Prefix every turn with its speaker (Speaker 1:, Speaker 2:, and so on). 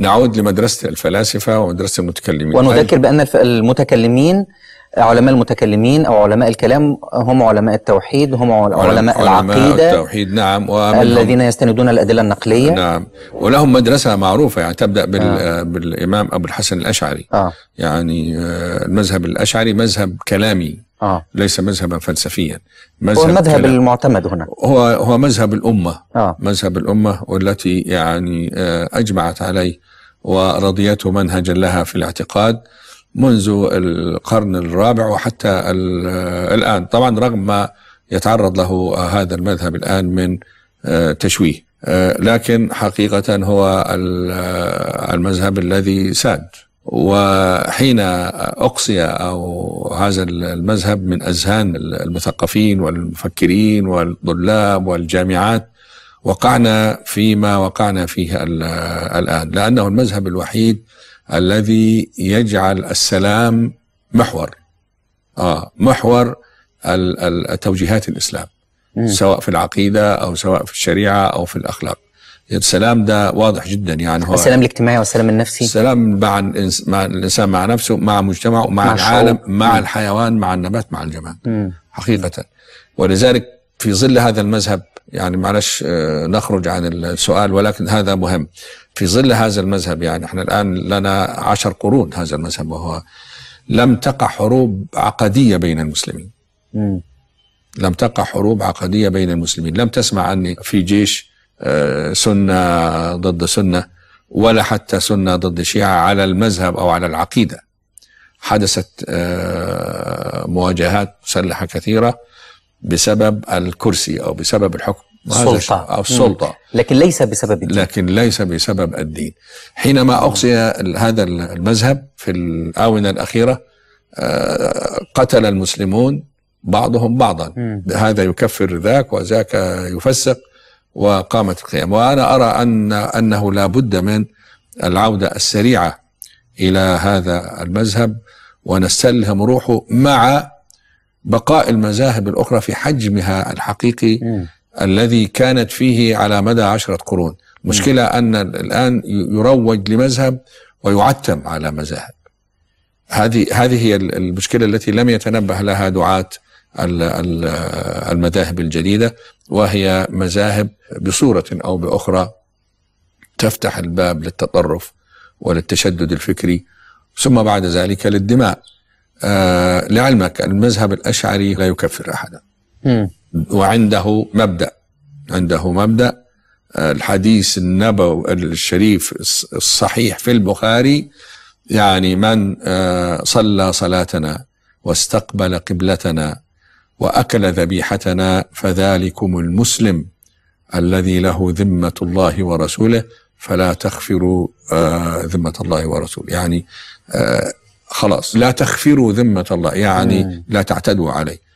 Speaker 1: نعود لمدرسة الفلاسفة ومدرسة المتكلمين ونذكر بأن المتكلمين علماء المتكلمين او علماء الكلام هم علماء التوحيد هم علماء, علماء العقيده التوحيد نعم الذين يستندون الادله النقليه نعم ولهم مدرسه معروفه يعني تبدا بال آه. بالامام ابو الحسن الاشعري آه. يعني آه، المذهب الاشعري مذهب كلامي آه. ليس مذهبا فلسفيا
Speaker 2: مذهب هو المذهب
Speaker 1: المعتمد هنا هو هو مذهب الامه آه. مذهب الامه والتي يعني آه، اجمعت عليه ورضيته منهجا لها في الاعتقاد منذ القرن الرابع وحتى الآن طبعا رغم ما يتعرض له هذا المذهب الآن من آه، تشويه آه، لكن حقيقة هو آه، المذهب الذي ساد وحين أقصي أو هذا المذهب من أذهان المثقفين والمفكرين والطلاب والجامعات وقعنا فيما وقعنا فيه الآن لأنه المذهب الوحيد الذي يجعل السلام محور آه محور التوجيهات الإسلام مم. سواء في العقيدة أو سواء في الشريعة أو في الأخلاق السلام ده واضح جدا يعني هو السلام الاجتماعي والسلام النفسي السلام مع الإنس مع الانسان مع نفسه مع مجتمعه مع, مع العالم مع مم. الحيوان مع النبات مع الجماد حقيقه ولذلك في ظل هذا المذهب يعني معلش آه، نخرج عن السؤال ولكن هذا مهم في ظل هذا المذهب يعني احنا الآن لنا عشر قرون هذا المذهب وهو لم تقع حروب عقدية بين المسلمين لم تقع حروب عقدية بين المسلمين لم تسمع عني في جيش آه، سنة ضد سنة ولا حتى سنة ضد شيعة على المذهب أو على العقيدة حدثت آه، مواجهات مسلحة كثيرة بسبب الكرسي او بسبب الحكم السلطة أو السلطة مم. لكن ليس بسبب الدين لكن ليس بسبب الدين حينما أقصي هذا المذهب في الآونة الأخيرة آه، قتل المسلمون بعضهم بعضا مم. هذا يكفر ذاك وذاك يفسق وقامت القيام وأنا أرى أن أنه لا بد من العودة السريعة إلى هذا المذهب ونستلهم روحه مع بقاء المذاهب الأخرى في حجمها الحقيقي م. الذي كانت فيه على مدى عشرة قرون مشكلة أن الآن يروج لمذهب ويعتم على مذاهب هذه هذه هي المشكلة التي لم يتنبه لها دعاة المذاهب الجديدة وهي مذاهب بصورة أو بأخرى تفتح الباب للتطرف وللتشدد الفكري ثم بعد ذلك للدماء آه، لعلمك المذهب الأشعري لا يكفر أحدا وعنده مبدأ عنده مبدأ آه، الحديث النبوي الشريف الصحيح في البخاري يعني من آه، صلى صلاتنا واستقبل قبلتنا وأكل ذبيحتنا فذلكم المسلم الذي له ذمة الله ورسوله فلا تخفروا ذمة الله ورسوله يعني خلاص لا تخفروا ذمة الله يعني لا تعتدوا عليه